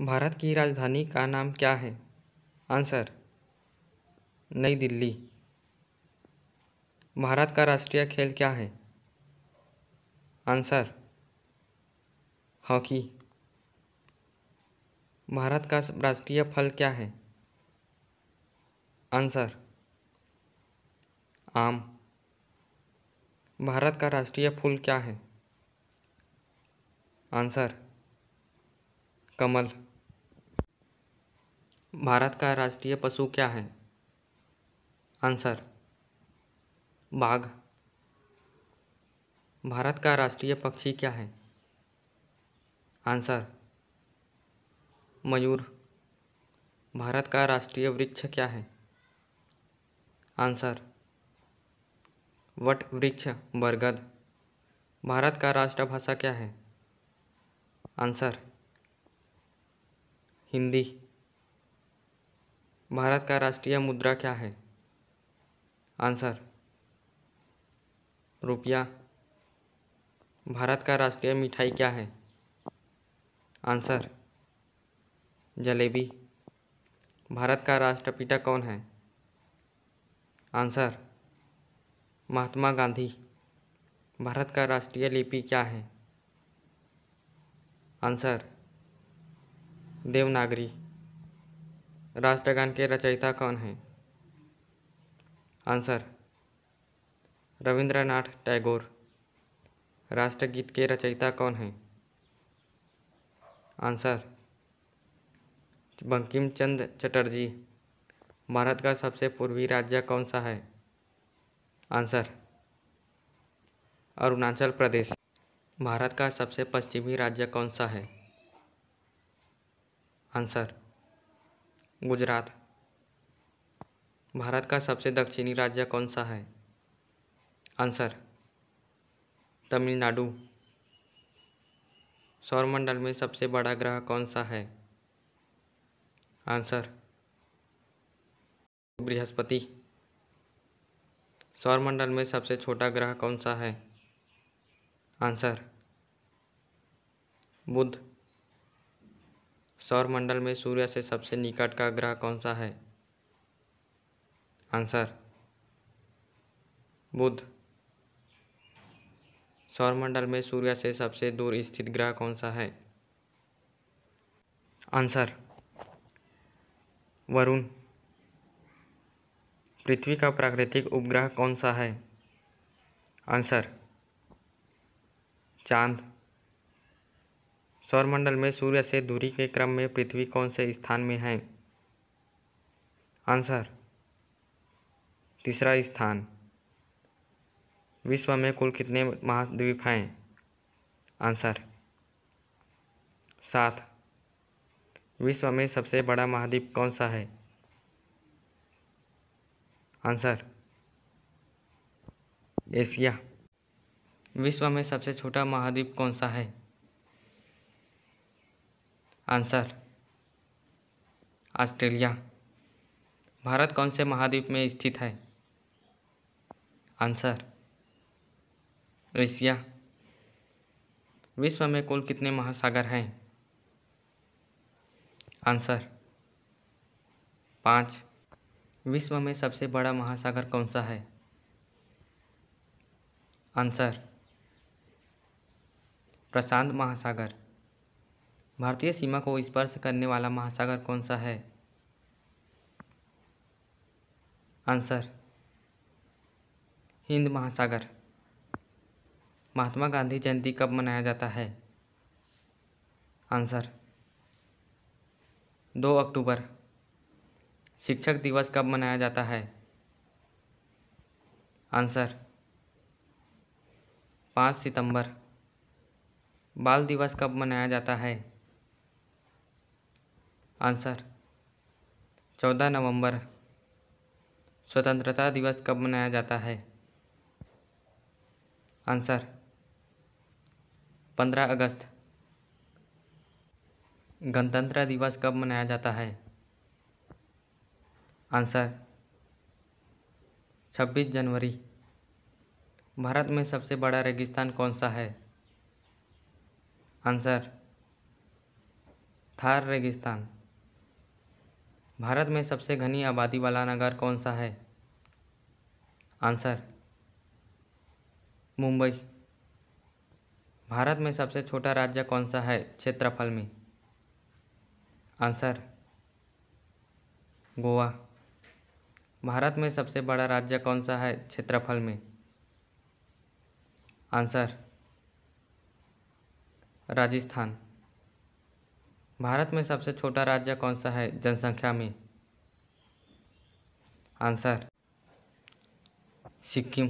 भारत की राजधानी का नाम क्या है आंसर नई दिल्ली भारत का राष्ट्रीय खेल क्या है आंसर हॉकी भारत का राष्ट्रीय फल क्या है आंसर आम भारत का राष्ट्रीय फूल क्या है आंसर कमल भारत का राष्ट्रीय पशु क्या है आंसर बाघ भारत का राष्ट्रीय पक्षी क्या है आंसर मयूर भारत का राष्ट्रीय वृक्ष क्या है आंसर वट वृक्ष बरगद भारत का राष्ट्रभाषा क्या है आंसर हिंदी भारत का राष्ट्रीय मुद्रा क्या है आंसर रुपया भारत का राष्ट्रीय मिठाई क्या है आंसर जलेबी भारत का राष्ट्रपिता कौन है आंसर महात्मा गांधी भारत का राष्ट्रीय लिपि क्या है आंसर देवनागरी राष्ट्रगान के रचयिता कौन हैं आंसर रविंद्रनाथ टैगोर राष्ट्रगीत के रचयिता कौन हैं आंसर बंकिम चंद चटर्जी भारत का सबसे पूर्वी राज्य कौन सा है आंसर अरुणाचल प्रदेश भारत का सबसे पश्चिमी राज्य कौन सा है आंसर गुजरात भारत का सबसे दक्षिणी राज्य कौन सा है आंसर तमिलनाडु सौरमंडल में सबसे बड़ा ग्रह कौन सा है आंसर बृहस्पति सौरमंडल में सबसे छोटा ग्रह कौन सा है आंसर बुध सौरमंडल में सूर्य से सबसे निकट का ग्रह कौन सा है आंसर बुध सौरमंडल में सूर्य से सबसे दूर स्थित ग्रह कौन सा है आंसर वरुण पृथ्वी का प्राकृतिक उपग्रह कौन सा है आंसर चांद सौरमंडल में सूर्य से दूरी के क्रम में पृथ्वी कौन से स्थान में है आंसर तीसरा स्थान विश्व में कुल कितने महाद्वीप हैं आंसर सात विश्व में सबसे बड़ा महाद्वीप कौन सा है आंसर एशिया विश्व में सबसे छोटा महाद्वीप कौन सा है आंसर ऑस्ट्रेलिया भारत कौन से महाद्वीप में स्थित है आंसर एशिया विश्व में कुल कितने महासागर हैं आंसर पाँच विश्व में सबसे बड़ा महासागर कौन सा है आंसर प्रशांत महासागर भारतीय सीमा को स्पर्श करने वाला महासागर कौन सा है आंसर हिंद महासागर महात्मा गांधी जयंती कब मनाया जाता है आंसर दो अक्टूबर शिक्षक दिवस कब मनाया जाता है आंसर पाँच सितंबर बाल दिवस कब मनाया जाता है आंसर चौदह नवंबर स्वतंत्रता दिवस कब मनाया जाता है आंसर पंद्रह अगस्त गणतंत्र दिवस कब मनाया जाता है आंसर छब्बीस जनवरी भारत में सबसे बड़ा रेगिस्तान कौन सा है आंसर थार रेगिस्तान भारत में सबसे घनी आबादी वाला नगर कौन सा है आंसर मुंबई भारत में सबसे छोटा राज्य कौन सा है क्षेत्रफल में आंसर गोवा भारत में सबसे बड़ा राज्य कौन सा है क्षेत्रफल में आंसर राजस्थान भारत में सबसे छोटा राज्य कौन सा है जनसंख्या में आंसर सिक्किम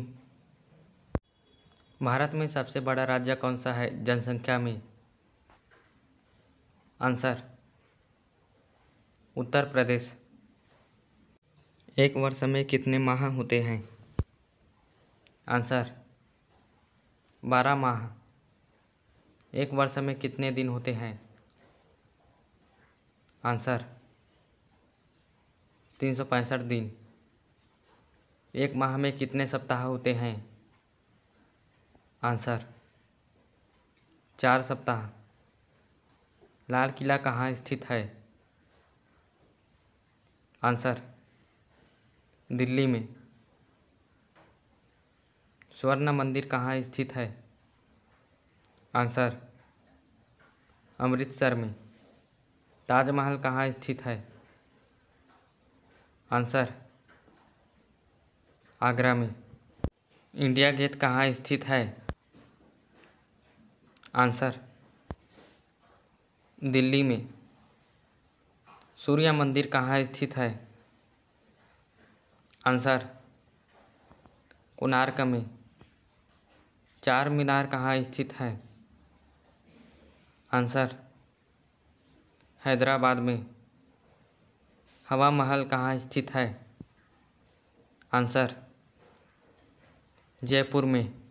भारत में सबसे बड़ा राज्य कौन सा है जनसंख्या में आंसर उत्तर प्रदेश एक वर्ष में कितने माह होते हैं आंसर बारह माह एक वर्ष में कितने दिन होते हैं आंसर तीन सौ पैंसठ दिन एक माह में कितने सप्ताह होते हैं आंसर चार सप्ताह लाल किला कहाँ स्थित है आंसर दिल्ली में स्वर्ण मंदिर कहाँ स्थित है आंसर अमृतसर में ताजमहल कहाँ स्थित है आंसर आगरा में इंडिया गेट कहाँ स्थित है आंसर दिल्ली में सूर्य मंदिर कहाँ स्थित है आंसर कोणार्क में चार मीनार कहाँ स्थित है आंसर हैदराबाद में हवा महल कहाँ स्थित है आंसर जयपुर में